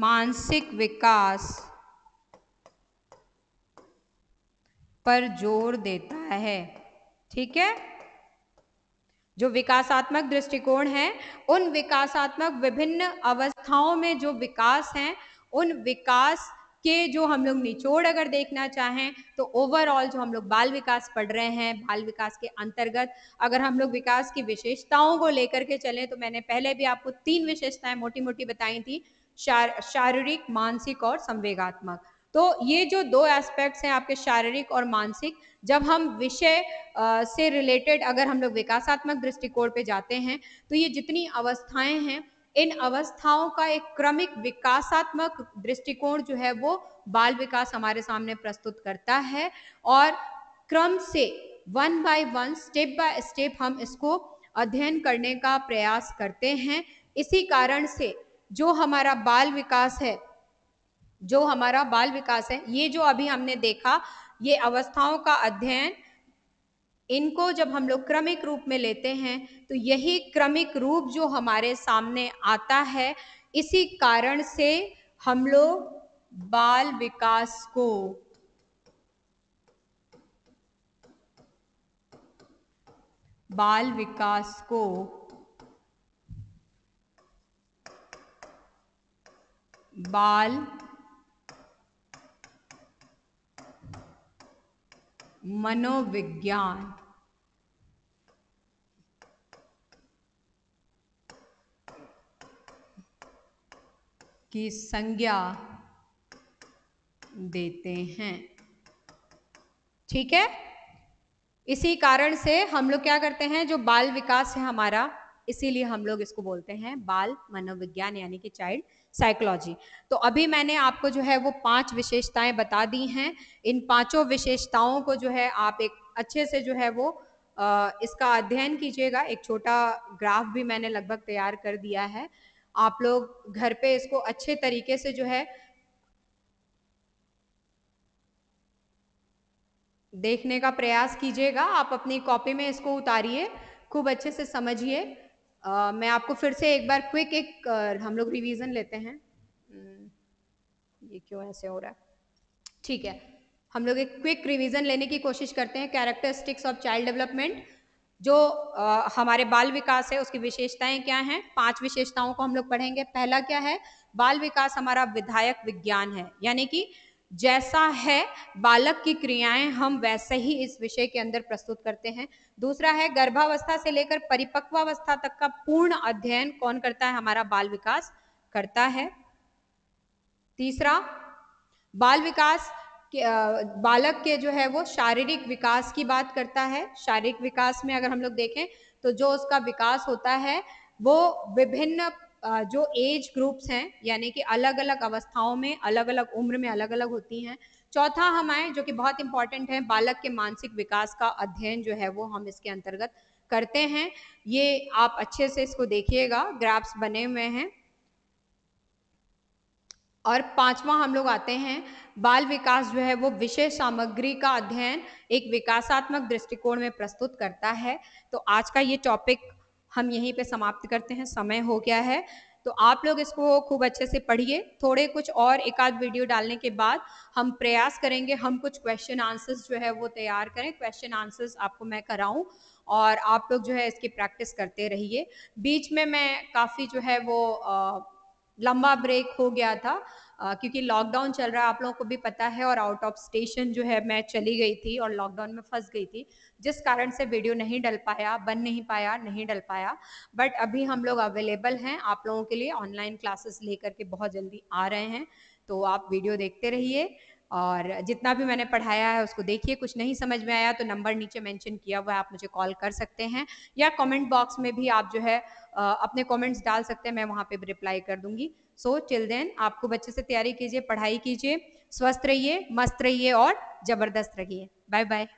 मानसिक विकास पर जोर देता है ठीक है जो विकासात्मक दृष्टिकोण है उन विकासात्मक विभिन्न अवस्थाओं में जो विकास हैं उन विकास के जो हम लोग निचोड़ अगर देखना चाहें तो ओवरऑल जो हम लोग बाल विकास पढ़ रहे हैं बाल विकास के अंतर्गत अगर हम लोग विकास की विशेषताओं को लेकर के चलें तो मैंने पहले भी आपको तीन विशेषताएं मोटी मोटी बताई थी शारीरिक मानसिक और संवेगात्मक तो ये जो दो एस्पेक्ट्स हैं आपके शारीरिक और मानसिक जब हम विषय से रिलेटेड अगर हम लोग विकासात्मक दृष्टिकोण पे जाते हैं तो ये जितनी अवस्थाएं हैं इन अवस्थाओं का एक क्रमिक विकासात्मक दृष्टिकोण जो है वो बाल विकास हमारे सामने प्रस्तुत करता है और क्रम से one by one step by step हम इसको अध्ययन करने का प्रयास करते हैं इसी कारण से जो हमारा बाल विकास है जो हमारा बाल विकास है ये जो अभी हमने देखा ये अवस्थाओं का अध्ययन इनको जब हम लोग क्रमिक रूप में लेते हैं तो यही क्रमिक रूप जो हमारे सामने आता है इसी कारण से हम लोग बाल विकास को बाल विकास को बाल मनोविज्ञान की संज्ञा देते हैं ठीक है इसी कारण से हम लोग क्या करते हैं जो बाल विकास है हमारा इसीलिए हम लोग इसको बोलते हैं बाल मनोविज्ञान यानी कि चाइल्ड साइकोलॉजी तो अभी मैंने आपको जो है वो पांच विशेषताएं बता दी हैं इन पांचों विशेषताओं को जो है आप एक अच्छे से जो है वो आ, इसका अध्ययन कीजिएगा एक छोटा ग्राफ भी मैंने लगभग तैयार कर दिया है आप लोग घर पे इसको अच्छे तरीके से जो है देखने का प्रयास कीजिएगा आप अपनी कॉपी में इसको उतारिए खूब अच्छे से समझिए Uh, मैं आपको फिर से एक बार क्विक एक uh, हम लोग रिवीजन लेते हैं हम्म, ये क्यों ऐसे हो रहा है ठीक है हम लोग एक क्विक रिवीजन लेने की कोशिश करते हैं कैरेक्टरिस्टिक्स ऑफ चाइल्ड डेवलपमेंट जो uh, हमारे बाल विकास है उसकी विशेषताएं क्या हैं पांच विशेषताओं को हम लोग पढ़ेंगे पहला क्या है बाल विकास हमारा विधायक विज्ञान है यानी कि जैसा है बालक की क्रियाएं हम वैसे ही इस विषय के अंदर प्रस्तुत करते हैं दूसरा है गर्भावस्था से लेकर परिपक्वावस्था तक का पूर्ण अध्ययन कौन करता है हमारा बाल विकास करता है तीसरा बाल विकास बालक के जो है वो शारीरिक विकास की बात करता है शारीरिक विकास में अगर हम लोग देखें तो जो उसका विकास होता है वो विभिन्न जो एज ग्रुप्स हैं यानी कि अलग अलग अवस्थाओं में अलग अलग उम्र में अलग अलग होती हैं चौथा हम आए जो कि बहुत इंपॉर्टेंट है बालक के मानसिक विकास का अध्ययन जो है वो हम इसके अंतर्गत करते हैं ये आप अच्छे से इसको देखिएगा ग्राफ्स बने हुए हैं और पांचवा हम लोग आते हैं बाल विकास जो है वो विषय सामग्री का अध्ययन एक विकासात्मक दृष्टिकोण में प्रस्तुत करता है तो आज का ये टॉपिक हम यहीं पे समाप्त करते हैं समय हो गया है तो आप लोग इसको खूब अच्छे से पढ़िए थोड़े कुछ और एक आध वीडियो डालने के बाद हम प्रयास करेंगे हम कुछ क्वेश्चन आंसर्स जो है वो तैयार करें क्वेश्चन आंसर्स आपको मैं कराऊं और आप लोग जो है इसकी प्रैक्टिस करते रहिए बीच में मैं काफ़ी जो है वो आ, लंबा ब्रेक हो गया था क्योंकि लॉकडाउन चल रहा है आप लोगों को भी पता है और आउट ऑफ स्टेशन जो है मैं चली गई थी और लॉकडाउन में फंस गई थी जिस कारण से वीडियो नहीं डल पाया बन नहीं पाया नहीं डल पाया बट अभी हम लोग अवेलेबल हैं आप लोगों के लिए ऑनलाइन क्लासेस लेकर के बहुत जल्दी आ रहे हैं तो आप वीडियो देखते रहिए और जितना भी मैंने पढ़ाया है उसको देखिए कुछ नहीं समझ में आया तो नंबर नीचे मेंशन किया हुआ है आप मुझे कॉल कर सकते हैं या कमेंट बॉक्स में भी आप जो है अपने कमेंट्स डाल सकते हैं मैं वहाँ पे रिप्लाई कर दूंगी सो चिल देन आपको बच्चे से तैयारी कीजिए पढ़ाई कीजिए स्वस्थ रहिए मस्त रहिए और जबरदस्त रहिए बाय बाय